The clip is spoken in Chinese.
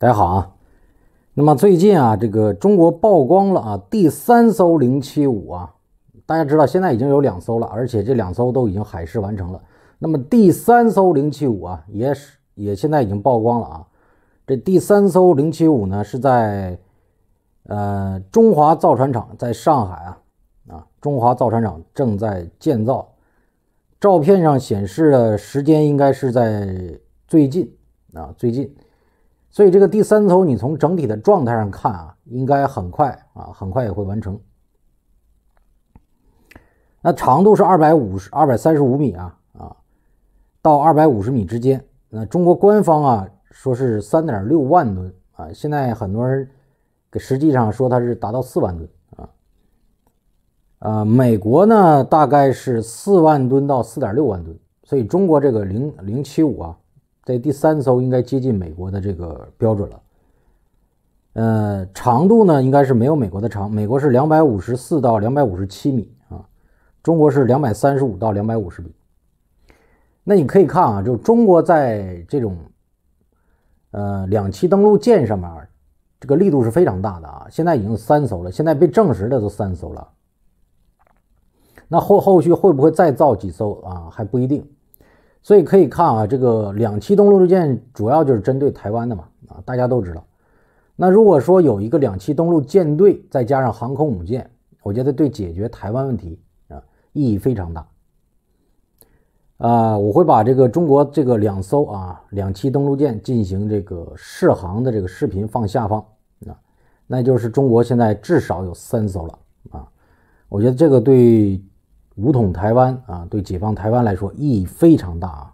大家好啊，那么最近啊，这个中国曝光了啊第三艘零七五啊，大家知道现在已经有两艘了，而且这两艘都已经海试完成了。那么第三艘零七五啊，也是也现在已经曝光了啊。这第三艘零七五呢是在呃中华造船厂在上海啊啊中华造船厂正在建造，照片上显示的时间应该是在最近啊最近。所以这个第三艘，你从整体的状态上看啊，应该很快啊，很快也会完成。那长度是二百五十、二百三十五米啊啊，到二百五十米之间。那中国官方啊说是三点六万吨啊，现在很多人给实际上说它是达到四万吨啊。啊，美国呢大概是四万吨到四点六万吨，所以中国这个零零七五啊。这第三艘应该接近美国的这个标准了，呃，长度呢应该是没有美国的长，美国是两百五十四到两百五十七米啊，中国是两百三十五到两百五十米。那你可以看啊，就中国在这种，呃，两栖登陆舰上面，这个力度是非常大的啊。现在已经三艘了，现在被证实的都三艘了。那后后续会不会再造几艘啊？还不一定。所以可以看啊，这个两栖登陆舰主要就是针对台湾的嘛啊，大家都知道。那如果说有一个两栖登陆舰队，再加上航空母舰，我觉得对解决台湾问题啊意义非常大。啊，我会把这个中国这个两艘啊两栖登陆舰进行这个试航的这个视频放下方啊，那就是中国现在至少有三艘了啊，我觉得这个对。武统台湾啊，对解放台湾来说意义非常大啊。